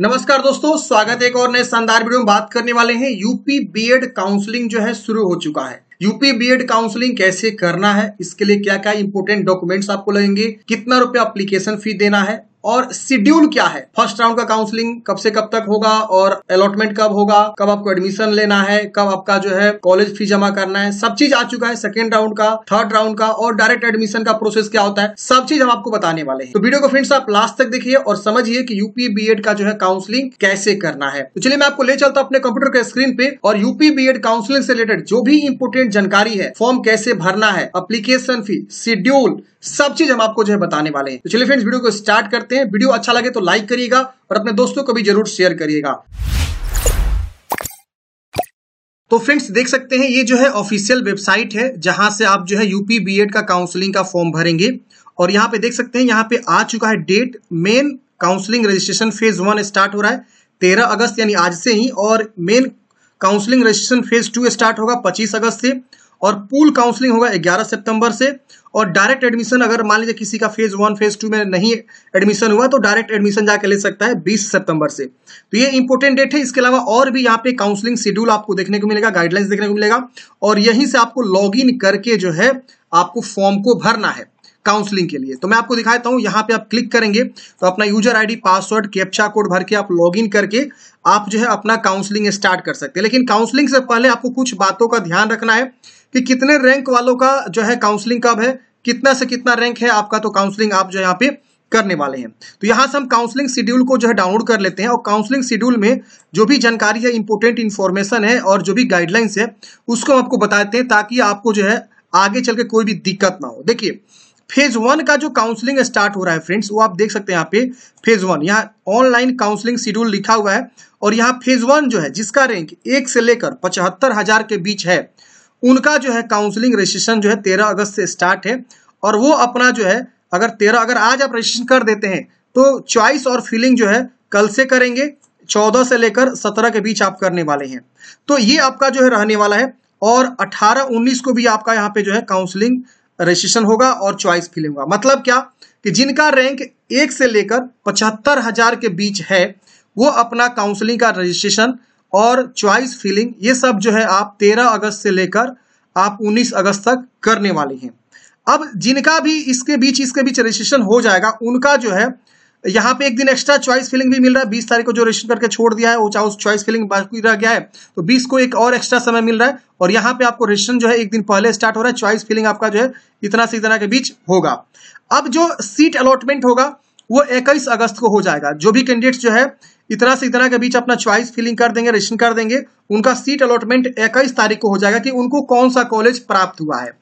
नमस्कार दोस्तों स्वागत है एक और नए शानदार वीडियो में बात करने वाले हैं यूपी बीएड काउंसलिंग जो है शुरू हो चुका है यूपी बीएड काउंसलिंग कैसे करना है इसके लिए क्या क्या इंपोर्टेंट डॉक्यूमेंट्स आपको लगेंगे कितना रुपया एप्लीकेशन फी देना है और शेड्यूल क्या है फर्स्ट राउंड का काउंसलिंग कब से कब तक होगा और अलॉटमेंट कब होगा कब आपको एडमिशन लेना है कब आपका जो है कॉलेज फी जमा करना है सब चीज आ चुका है सेकेंड राउंड का थर्ड राउंड का और डायरेक्ट एडमिशन का प्रोसेस क्या होता है सब चीज हम आपको बताने वाले हैं तो वीडियो को फ्रेंड्स आप लास्ट तक देखिए और समझिए कि यूपी बी का जो है काउंसलिंग कैसे करना है तो चलिए मैं आपको ले चलता हूँ अपने कंप्यूटर के स्क्रीन पे और यूपी बी काउंसलिंग से रिलेटेड जो भी इंपोर्टेंट जानकारी है फॉर्म कैसे भरना है अप्लीकेशन फी शेड्यूल सब चीज हम आपको जो है बताने वाले हैं तो चलिए फ्रेंड्स वीडियो को स्टार्ट करते हैं वीडियो अच्छा लगे तो लाइक करिएगा और अपने दोस्तों को भी जरूर शेयर करिएगा तो फ्रेंड्स देख सकते हैं ये जो है ऑफिशियल वेबसाइट है जहां से आप जो है यूपी बीएड का काउंसलिंग का फॉर्म भरेंगे और यहाँ पे देख सकते हैं यहाँ पे आ चुका है date main counselling registration phase one start हो रहा है तेरह अगस्त यानी आज से ही और main counselling registration phase two start होगा पच्चीस अगस्त से और पूल काउंसलिंग होगा 11 सितंबर से और डायरेक्ट एडमिशन अगर मान लीजिए किसी का फेज वन फेज टू में नहीं एडमिशन हुआ तो डायरेक्ट एडमिशन जाकर ले सकता है 20 सितंबर से तो ये इंपॉर्टेंट डेट है इसके अलावा और भी यहाँ पे काउंसलिंग शेड्यूल आपको देखने को मिलेगा गाइडलाइंस देखने को मिलेगा और यहीं से आपको लॉग करके जो है आपको फॉर्म को भरना है काउंसलिंग के लिए तो मैं आपको दिखाता हूं यहां पे आप क्लिक करेंगे तो अपना user ID password captcha code भर के आप लॉगिन करके आप जो है अपना काउंसलिंग स्टार्ट कर सकते हैं लेकिन काउंसलिंग से पहले आपको कुछ बातों का ध्यान रखना है कि कितने रैंक वालों का जो है काउंसलिंग कब है कितना से कितना रैंक है आपका तो काउंसलिंग आप जो यहाँ पे करने वाले हैं तो यहाँ से हम काउंसलिंग शेड्यूल को जो है डाउनलोड कर लेते हैं और काउंसलिंग शेड्यूल में जो भी जानकारी है इंपोर्टेंट इन्फॉर्मेशन है और जो भी गाइडलाइंस है उसको हम आपको बताते हैं ताकि आपको जो है आगे चल के कोई भी दिक्कत ना हो देखिए फेज वन का जो काउंसलिंग स्टार्ट हो रहा है फ्रेंड्स वो आप देख सकते हैं यहाँ पे फेज वन यहाँ ऑनलाइन काउंसलिंग शेड्यूल लिखा हुआ है और यहाँ फेज वन जो है जिसका रैंक एक से लेकर पचहत्तर हजार के बीच है उनका जो है काउंसलिंग रजिस्ट्रेशन जो है तेरह अगस्त से स्टार्ट है और वो अपना जो है अगर तेरह अगर आज आप रजिस्ट्रेशन कर देते हैं तो चॉइस और फिलिंग जो है कल से करेंगे चौदह से लेकर सत्रह के बीच आप करने वाले हैं तो ये आपका जो है रहने वाला है और अठारह उन्नीस को भी आपका यहाँ पे जो है काउंसलिंग रजिस्ट्रेशन होगा और चॉइस फिलिंग होगा मतलब क्या कि जिनका रैंक एक से लेकर पचहत्तर हजार के बीच है वो अपना काउंसलिंग का रजिस्ट्रेशन और चॉइस फिलिंग ये सब जो है आप 13 अगस्त से लेकर आप 19 अगस्त तक करने वाले हैं अब जिनका भी इसके बीच इसके बीच रजिस्ट्रेशन हो जाएगा उनका जो है यहाँ पे एक दिन एक्स्ट्रा चॉइस फिलिंग भी मिल रहा है बीस तारीख को जो रजिस्ट्रेशन करके छोड़ दिया है वो चाहे चॉइस फिलिंग बाकी रह गया है तो बीस को एक और एक्स्ट्रा समय मिल रहा है और यहाँ पे आपको रजिस्ट्रेशन जो है एक दिन पहले स्टार्ट हो रहा है चॉइस फिलिंग आपका जो है इतना से इतना के बीच होगा अब जो सीट अलॉटमेंट होगा वो इक्कीस अगस्त को हो जाएगा जो भी कैंडिडेट जो है इतना से इतना के बीच अपना च्वाइस फिलिंग कर देंगे रजिस्ट्रेशन कर देंगे उनका सीट अलॉटमेंट इक्कीस तारीख को हो जाएगा कि उनको कौन सा कॉलेज प्राप्त हुआ है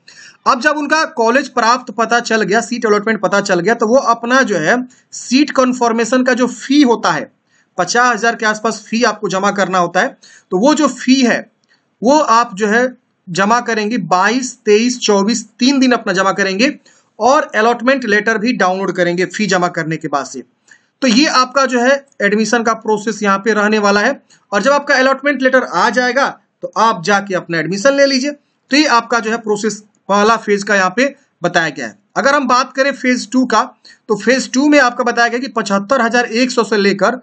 अब जब उनका कॉलेज प्राप्त पता चल गया सीट अलॉटमेंट पता चल गया तो वो अपना जो है सीट कन्फर्मेशन का जो फी होता है पचास हजार के आसपास फी आपको जमा करना होता है तो वो जो फी है वो आप जो है जमा करेंगे 22, 23, 24 तीन दिन अपना जमा करेंगे और अलॉटमेंट लेटर भी डाउनलोड करेंगे फी जमा करने के बाद से तो ये आपका जो है एडमिशन का प्रोसेस यहाँ पे रहने वाला है और जब आपका अलॉटमेंट लेटर आ जाएगा तो आप जाके अपना एडमिशन ले लीजिए तो ये आपका जो है प्रोसेस पहला फेज का यहाँ पे बताया गया है अगर हम बात करें फेज टू का तो फेज टू में आपका बताया गया कि पचहत्तर हजार एक सौ से लेकर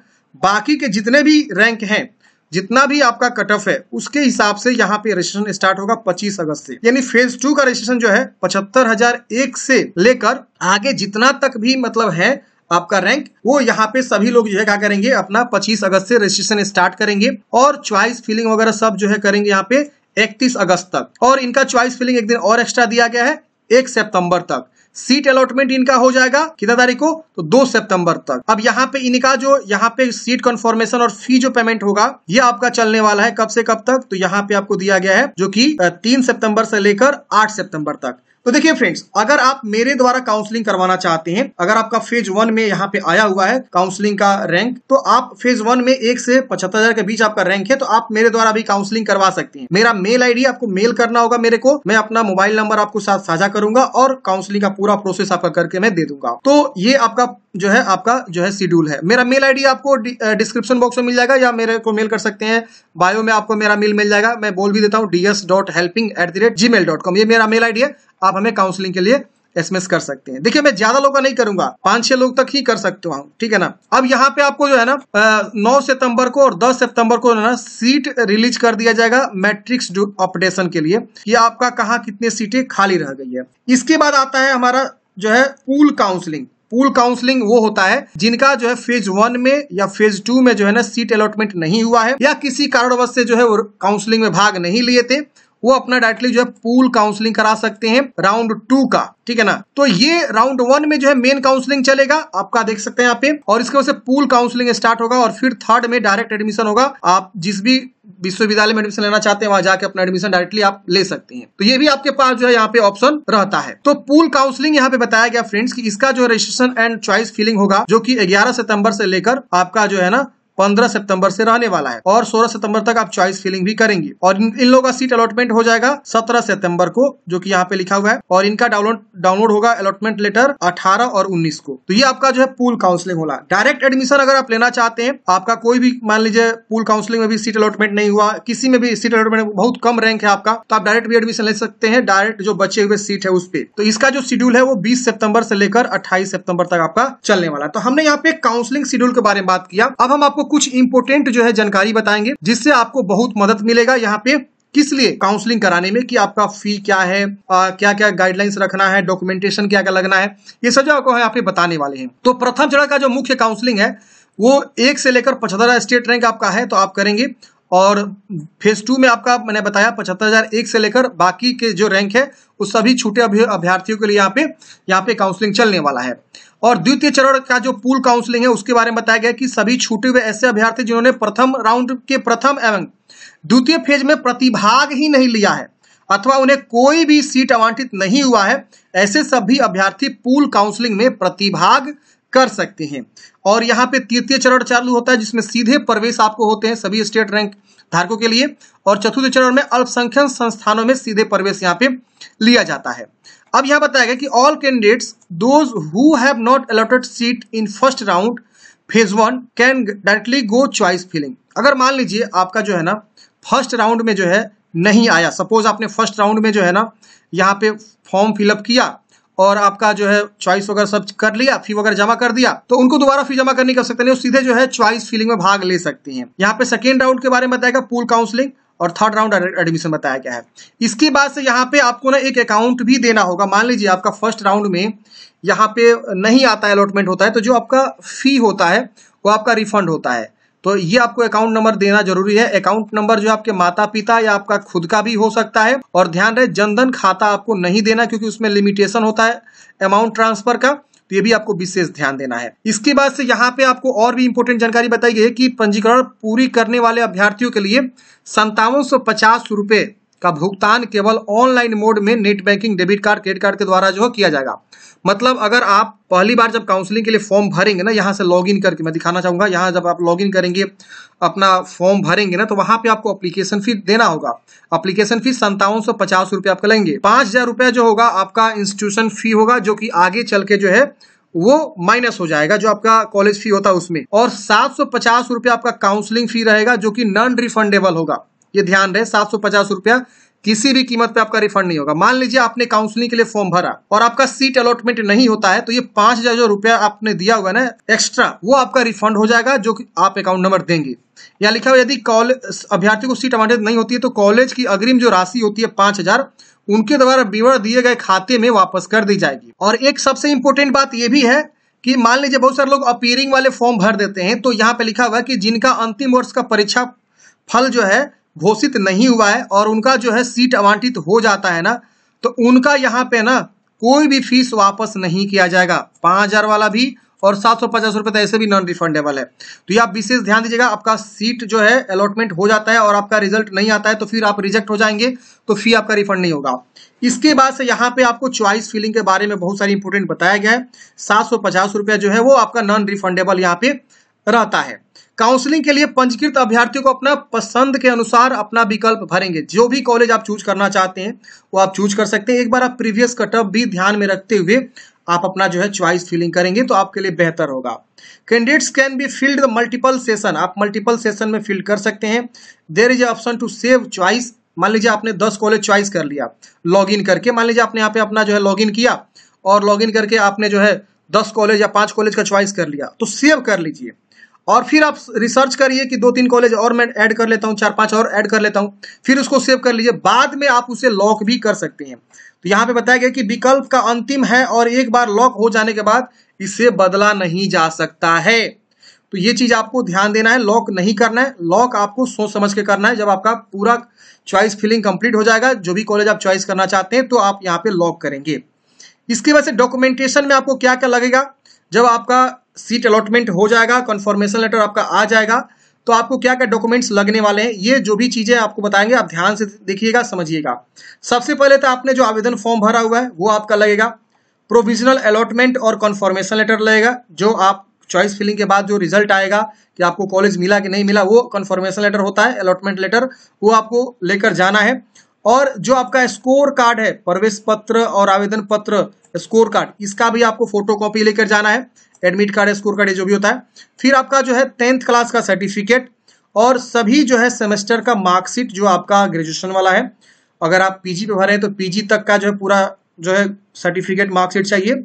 बाकी के जितने भी रैंक हैं जितना भी आपका कट ऑफ है उसके हिसाब से यहाँ पे रजिस्ट्रेशन स्टार्ट होगा 25 अगस्त से यानी फेज टू का रजिस्ट्रेशन जो है पचहत्तर हजार एक से लेकर आगे जितना तक भी मतलब है आपका रैंक वो यहाँ पे सभी लोग जो है क्या करेंगे अपना पच्चीस अगस्त से रजिस्ट्रेशन स्टार्ट करेंगे और च्वाइस फिलिंग वगैरह सब जो है करेंगे यहाँ पे 31 अगस्त तक और इनका च्वाइस फिलिंग एक दिन और एक्स्ट्रा दिया गया है एक सितंबर तक सीट अलॉटमेंट इनका हो जाएगा कितना तारीख को तो दो सितंबर तक अब यहाँ पे इनका जो यहाँ पे सीट कंफर्मेशन और फी जो पेमेंट होगा ये आपका चलने वाला है कब से कब तक तो यहाँ पे आपको दिया गया है जो कि तीन सितंबर से लेकर आठ सितंबर तक तो देखिए फ्रेंड्स अगर आप मेरे द्वारा काउंसलिंग करवाना चाहते हैं अगर आपका फेज वन में यहाँ पे आया हुआ है काउंसलिंग का रैंक तो आप फेज वन में एक से पचहत्तर हजार के बीच आपका रैंक है तो आप मेरे द्वारा भी काउंसलिंग करवा सकते हैं मेरा मेल आईडी आपको मेल करना होगा मेरे को मैं अपना मोबाइल नंबर आपको साथ साझा करूंगा और काउंसलिंग का पूरा प्रोसेस आपका करके मैं दे दूंगा तो ये आपका जो है आपका जो है शेड्यूल है मेरा मेल आईडी आपको डिस्क्रिप्शन बॉक्स में मिल जाएगा या मेरे को मेल कर सकते हैं बायो में आपको मेरा मेल मिल जाएगा मैं बोल भी देता हूँ D S dot helping at the rate G mail dot com ये मेरा मेल आईडी है आप हमें काउंसलिंग के लिए एसएमएस कर सकते हैं देखिए मैं ज्यादा लोगों का नहीं करूंगा पांच छह लोग तक ही कर सकते हूँ ठीक है ना अब यहाँ पे आपको जो है ना नौ सितंबर को और दस सितंबर को ना सीट रिलीज कर दिया जाएगा मैट्रिक्स अपडेशन के लिए कि आपका कहा कितने सीटें खाली रह गई है इसके बाद आता है हमारा जो है पूल काउंसलिंग पूल काउंसलिंग वो होता है जिनका जो है फेज वन में या फेज टू में जो है ना सीट अलॉटमेंट नहीं हुआ है या किसी कारणवश से जो है वो काउंसलिंग में भाग नहीं लिए थे वो अपना डायरेक्टली जो है पूल काउंसलिंग करा सकते हैं राउंड टू का ठीक है ना तो ये राउंड वन में जो है मेन काउंसलिंग चलेगा आपका देख सकते हैं यहाँ पे और इसके वजह से पूल काउंसलिंग स्टार्ट होगा और फिर थर्ड में डायरेक्ट एडमिशन होगा आप जिस भी विश्वविद्यालय में एडमिशन लेना चाहते हैं वहां जाके अपना एडमिशन डायरेक्टली आप ले सकते हैं तो ये भी आपके पास जो है यहाँ पे ऑप्शन रहता है तो पूल काउंसलिंग यहाँ पे बताया गया फ्रेंड्स कि इसका जो रजिस्ट्रेशन एंड चॉइस फिलिंग होगा जो कि 11 सितंबर से लेकर आपका जो है ना पंद्रह सितंबर से रहने वाला है और सोलह सितंबर तक आप चॉइस फिलिंग भी करेंगे और इन, लोगों का सीट अलॉटमेंट हो जाएगा सत्रह सितंबर को जो कि यहाँ पे लिखा हुआ है और इनका डाउनलोड डाउनलोड होगा अलॉटमेंट लेटर अठारह और उन्नीस को तो ये आपका जो है पूल काउंसलिंग होगा डायरेक्ट एडमिशन अगर आप लेना चाहते हैं आपका कोई भी मान लीजिए पूल काउंसलिंग में भी सीट अलॉटमेंट नहीं हुआ किसी में भी सीट अलॉटमेंट बहुत कम रैंक है आपका तो आप डायरेक्ट भी एडमिशन ले सकते हैं डायरेक्ट जो बचे हुए सीट है उस पर तो इसका जो शेड्यूल है वो बीस सितंबर से लेकर अट्ठाईस सितंबर तक आपका चलने वाला तो हमने यहाँ पे काउंसलिंग शेड्यूल के बारे में बात किया अब हम आपको आपको कुछ इंपोर्टेंट जो है जानकारी बताएंगे जिससे आपको बहुत मदद मिलेगा यहाँ पे किस लिए काउंसलिंग कराने में कि आपका फी क्या है आ, क्या क्या गाइडलाइंस रखना है डॉक्यूमेंटेशन क्या क्या लगना है ये सब जो आपको यहाँ पे बताने वाले हैं तो प्रथम चरण का जो मुख्य काउंसलिंग है वो एक से लेकर पचहत्तर स्टेट रैंक आपका है तो आप करेंगे और फेज टू में आपका मैंने बताया पचहत्तर हज़ार एक से लेकर बाकी के जो रैंक है उस सभी छूटे अभ्यर्थियों के लिए यहाँ पे यहाँ पे काउंसलिंग चलने वाला है और द्वितीय चरण का जो पूल काउंसलिंग है उसके बारे में बताया गया कि सभी छूटे हुए ऐसे अभ्यर्थी जिन्होंने प्रथम राउंड के प्रथम एवं द्वितीय फेज में प्रतिभाग ही नहीं लिया है अथवा उन्हें कोई भी सीट आवंटित नहीं हुआ है ऐसे सभी अभ्यर्थी पूल काउंसलिंग में प्रतिभाग कर सकते हैं और यहाँ पे तृतीय चरण चालू होता है जिसमें सीधे प्रवेश आपको होते हैं सभी स्टेट रैंक धारकों के लिए और चतुर्थ चरण में अल्पसंख्यक संस्थानों में सीधे प्रवेश यहाँ पे लिया जाता है अब यहां बताया गया कि all candidates those who have not allotted seat in first round phase one can directly go choice filling अगर मान लीजिए आपका जो है ना फर्स्ट राउंड में जो है नहीं आया सपोज आपने फर्स्ट राउंड में जो है ना यहाँ पे फॉर्म फिलअप किया और आपका जो है चॉइस वगैरह सब कर लिया फी वगैरह जमा कर दिया तो उनको दोबारा फी जमा करने की आवश्यकता नहीं सीधे जो है चॉइस फिलिंग में भाग ले सकती हैं यहाँ पे सेकेंड राउंड के बारे में बताएगा पूल काउंसलिंग और थर्ड राउंड एडमिशन बताया गया है इसके बाद से यहाँ पे आपको ना एक अकाउंट भी देना होगा मान लीजिए आपका फर्स्ट राउंड में यहाँ पे नहीं आता है अलॉटमेंट होता है तो जो आपका फी होता है वो आपका रिफंड होता है तो ये आपको अकाउंट नंबर देना जरूरी है अकाउंट नंबर जो आपके माता पिता या आपका खुद का भी हो सकता है और ध्यान रहे जनधन खाता आपको नहीं देना क्योंकि उसमें लिमिटेशन होता है अमाउंट ट्रांसफर का तो ये भी आपको विशेष ध्यान देना है इसके बाद से यहाँ पे आपको और भी इंपोर्टेंट जानकारी बताई गई है कि पंजीकरण पूरी करने वाले अभ्यर्थियों के लिए संतावन सौ पचास रुपये का भुगतान केवल ऑनलाइन मोड में net banking debit card credit card के द्वारा जो है किया जाएगा मतलब अगर आप पहली बार जब काउंसलिंग के लिए फॉर्म भरेंगे ना यहाँ से लॉगिन करके मैं दिखाना चाहूंगा यहाँ जब आप लॉगिन करेंगे अपना फॉर्म भरेंगे ना तो वहां पे आपको अप्लीकेशन फी देना होगा अप्लीकेशन फी संतावन सौ पचास रुपये आपका लेंगे पांच हजार रुपया जो होगा आपका इंस्टीट्यूशन फी होगा जो कि आगे चल के जो है वो माइनस हो जाएगा जो आपका कॉलेज फी होता है उसमें और सात सौ पचास रुपया आपका काउंसलिंग फी रहेगा जो कि नॉन रिफंडेबल होगा ये ध्यान रहे सात सौ पचास रुपया किसी भी कीमत पे आपका रिफंड नहीं होगा मान लीजिए आपने काउंसलिंग के लिए फॉर्म भरा और आपका सीट अलॉटमेंट नहीं होता है तो ये पांच हजार जो रुपया आपने दिया हुआ ना एक्स्ट्रा वो आपका रिफंड हो जाएगा जो कि आप अकाउंट नंबर देंगे या लिखा हुआ यदि कॉलेज अभ्यर्थी को सीट अमांडित नहीं होती है तो कॉलेज की अग्रिम जो राशि होती है पांच हजार उनके द्वारा विवरण दिए गए खाते में वापस कर दी जाएगी और एक सबसे इंपोर्टेंट बात यह भी है कि मान लीजिए बहुत सारे लोग अपीयरिंग वाले फॉर्म भर देते हैं तो यहाँ पे लिखा हुआ है कि जिनका अंतिम वर्ष का परीक्षा फल जो है घोषित नहीं हुआ है और उनका जो है सीट आवंटित हो जाता है ना तो उनका यहाँ पे ना कोई भी फीस वापस नहीं किया जाएगा पाँच हजार वाला भी और सात सौ पचास रुपये तो ऐसे भी नॉन रिफंडेबल है तो ये आप विशेष ध्यान दीजिएगा आपका सीट जो है अलॉटमेंट हो जाता है और आपका रिजल्ट नहीं आता है तो फिर आप रिजेक्ट हो जाएंगे तो फी आपका रिफंड नहीं होगा इसके बाद से यहाँ पे आपको चॉइस फिलिंग के बारे में बहुत सारी इंपोर्टेंट बताया गया है सात सौ पचास रुपया जो है वो आपका नॉन रिफंडेबल यहाँ पे रहता है काउंसलिंग के लिए पंजीकृत अभ्यर्थियों को अपना पसंद के अनुसार अपना विकल्प भरेंगे जो भी कॉलेज आप चूज करना चाहते हैं वो आप चूज कर सकते हैं एक बार आप प्रीवियस कटअप भी ध्यान में रखते हुए आप अपना जो है च्वाइस फिलिंग करेंगे तो आपके लिए बेहतर होगा candidates can be filled the multiple session आप मल्टीपल सेशन में फिल्ड कर सकते हैं there is option to save choice मान लीजिए आपने दस कॉलेज च्वाइस कर लिया लॉगिन करके मान लीजिए आपने यहाँ पे अपना जो है लॉगिन किया और लॉगिन करके आपने जो है दस कॉलेज या पांच कॉलेज का च्वाइस कर लिया तो सेव कर लीजिए और फिर आप रिसर्च करिए कि दो तीन कॉलेज और मैं ऐड कर लेता हूँ चार पांच और ऐड कर लेता हूँ फिर उसको सेव कर लीजिए बाद में आप उसे लॉक भी कर सकते हैं तो यहाँ पे बताया गया कि विकल्प का अंतिम है और एक बार लॉक हो जाने के बाद इसे बदला नहीं जा सकता है तो ये चीज आपको ध्यान देना है लॉक नहीं करना है लॉक आपको सोच समझ के करना है जब आपका पूरा चॉइस फिलिंग कंप्लीट हो जाएगा जो भी कॉलेज आप चॉइस करना चाहते हैं तो आप यहाँ पे लॉक करेंगे इसकी वजह से डॉक्यूमेंटेशन में आपको क्या क्या लगेगा जब आपका सीट अलॉटमेंट हो जाएगा कन्फर्मेशन लेटर आपका आ जाएगा तो आपको क्या क्या डॉक्यूमेंट्स लगने वाले हैं ये जो भी चीजें आपको बताएंगे आप ध्यान से देखिएगा समझिएगा सबसे पहले तो आपने जो आवेदन फॉर्म भरा हुआ है वो आपका लगेगा प्रोविजनल अलॉटमेंट और कन्फर्मेशन लेटर लगेगा जो आप चॉइस फिलिंग के बाद जो रिजल्ट आएगा कि आपको कॉलेज मिला कि नहीं मिला वो कन्फर्मेशन लेटर होता है अलॉटमेंट लेटर वो आपको लेकर जाना है और जो आपका स्कोर कार्ड है प्रवेश पत्र और आवेदन पत्र स्कोर कार्ड इसका भी आपको फोटो कॉपी लेकर जाना है एडमिट कार्ड स्कोर कार्ड जो भी होता है फिर आपका जो है टेंथ क्लास का सर्टिफिकेट और सभी जो है सेमेस्टर का मार्कशीट जो आपका ग्रेजुएशन वाला है अगर आप पीजी पे भरे हैं तो पीजी तक का जो है पूरा जो है सर्टिफिकेट मार्कशीट चाहिए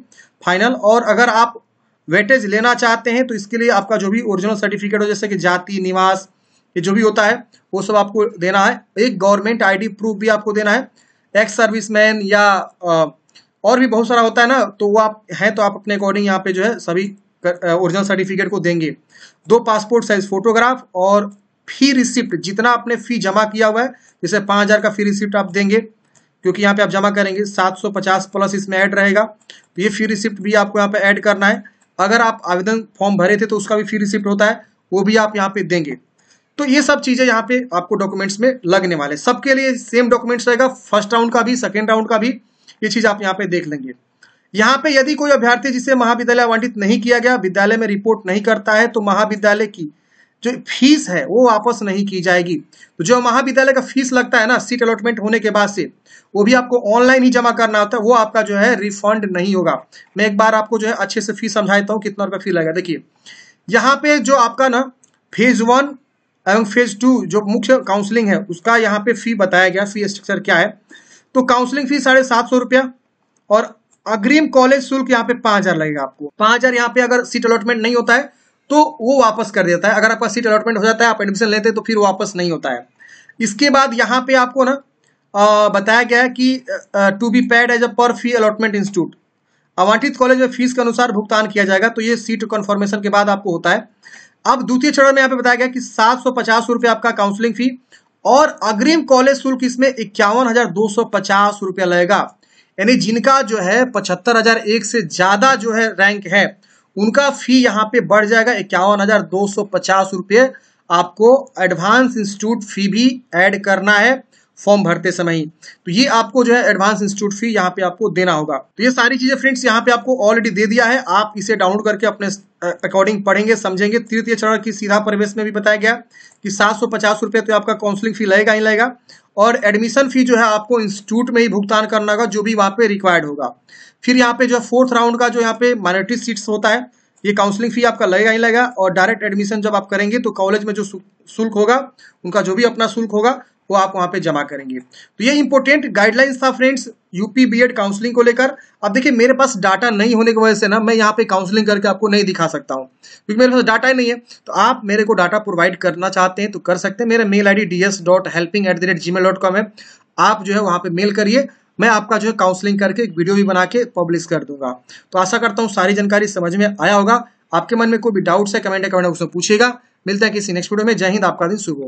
फाइनल और अगर आप वेटेज लेना चाहते हैं तो इसके लिए आपका जो भी ओरिजिनल सर्टिफिकेट हो जैसे कि जाति निवास ये जो भी होता है वो सब आपको देना है एक गवर्नमेंट आईडी प्रूफ भी आपको देना है एक्स सर्विसमैन या और भी बहुत सारा होता है ना तो वो आप हैं तो आप अपने अकॉर्डिंग यहाँ पे जो है सभी ओरिजिनल सर्टिफिकेट को देंगे दो पासपोर्ट साइज फोटोग्राफ और फी रिसिप्ट जितना आपने फी जमा किया हुआ है जैसे पाँच हज़ार का फी रिसिप्ट आप देंगे क्योंकि यहाँ पे आप जमा करेंगे 750 प्लस इसमें ऐड रहेगा तो ये फी रिसिप्ट भी आपको यहाँ पे ऐड करना है अगर आप आवेदन फॉर्म भरे थे तो उसका भी फी रिसिप्ट होता है वो भी आप यहाँ पे देंगे तो ये सब चीज़ें यहाँ पे आपको डॉक्यूमेंट्स में लगने वाले सबके लिए सेम डॉक्यूमेंट्स रहेगा फर्स्ट राउंड का भी सेकेंड राउंड का भी ये चीज आप यहाँ पे देख लेंगे यहाँ पे यदि कोई अभ्यर्थी जिसे महाविद्यालय आवंटित नहीं किया गया विद्यालय में रिपोर्ट नहीं करता है तो महाविद्यालय की जो फीस है वो वापस नहीं की जाएगी तो जो महाविद्यालय का फीस लगता है ना सीट अलॉटमेंट होने के बाद से वो भी आपको ऑनलाइन ही जमा करना होता है वो आपका जो है रिफंड नहीं होगा मैं एक बार आपको जो है अच्छे से फीस समझा देता हूँ कितना रुपया फी लगेगा देखिए यहाँ पे जो आपका ना फेज वन एवं फेज टू जो मुख्य काउंसलिंग है उसका यहाँ पे फी बताया गया फी स्ट्रक्चर क्या है तो काउंसलिंग फीस साढ़े सात सौ रुपया और अग्रिम कॉलेज शुल्क यहाँ पे पांच हजार लगेगा आपको पांच हजार यहाँ पे अगर सीट अलॉटमेंट नहीं होता है तो वो वापस कर देता है अगर आपका सीट अलॉटमेंट हो जाता है आप एडमिशन लेते हैं तो फिर वापस नहीं होता है इसके बाद यहाँ पे आपको ना आ, बताया गया है कि to be paid as a per fee allotment institute आवंटित कॉलेज में फीस के अनुसार भुगतान किया जाएगा तो ये सीट कन्फर्मेशन के बाद आपको होता है अब द्वितीय चरण में यहाँ पे बताया गया कि सात सौ पचास रुपये आपका काउंसलिंग फी और अग्रिम कॉलेज शुल्क इसमें इक्यावन हजार दो सौ पचास रुपया लगेगा यानी जिनका जो है पचहत्तर हजार एक से ज्यादा जो है रैंक है उनका फी यहाँ पे बढ़ जाएगा इक्यावन हजार दो सौ पचास रुपये आपको एडवांस इंस्टीट्यूट फी भी ऐड करना है फॉर्म भरते समय ही तो ये आपको जो है एडवांस इंस्टीट्यूट फी यहाँ पे आपको देना होगा तो ये सारी चीजें फ्रेंड्स यहाँ पे आपको ऑलरेडी दे दिया है आप इसे डाउनलोड करके अपने अकॉर्डिंग पढ़ेंगे समझेंगे तृतीय चरण की सीधा प्रवेश में भी बताया गया कि सात सौ पचास रुपये तो आपका काउंसलिंग फी लगेगा ही लगेगा और एडमिशन फी जो है आपको इंस्टीट्यूट में ही भुगतान करना होगा जो भी वहाँ पे रिक्वायर्ड होगा फिर यहाँ पे जो है फोर्थ राउंड का जो यहाँ पे माइनॉरिटी सीट्स होता है ये काउंसलिंग फी आपका लगेगा ही लगेगा और डायरेक्ट एडमिशन जब आप करेंगे तो कॉलेज में जो शुल्क होगा उनका जो भी अपना शुल्क होगा वो आप वहां पे जमा करेंगे तो ये इंपॉर्टेंट गाइडलाइंस था फ्रेंड्स यूपी बीएड काउंसलिंग को लेकर अब देखिए मेरे पास डाटा नहीं होने की वजह से ना मैं यहाँ पे काउंसलिंग करके आपको नहीं दिखा सकता हूँ क्योंकि मेरे पास डाटा ही नहीं है तो आप मेरे को डाटा प्रोवाइड करना चाहते हैं तो कर सकते हैं मेरा mail ID D S dot helping at the rate dot com है आप जो है वहां पर मेल करिए मैं आपका जो है काउंसलिंग करके एक वीडियो भी बना के पब्लिश कर दूंगा तो आशा करता हूँ सारी जानकारी समझ में आया होगा आपके मन में कोई भी डाउट्स है कमेंट है कमेंट उसमें पूछेगा मिलते हैं किसी नेक्स्ट वीडियो में जय हिंद आपका दिन शुभ हो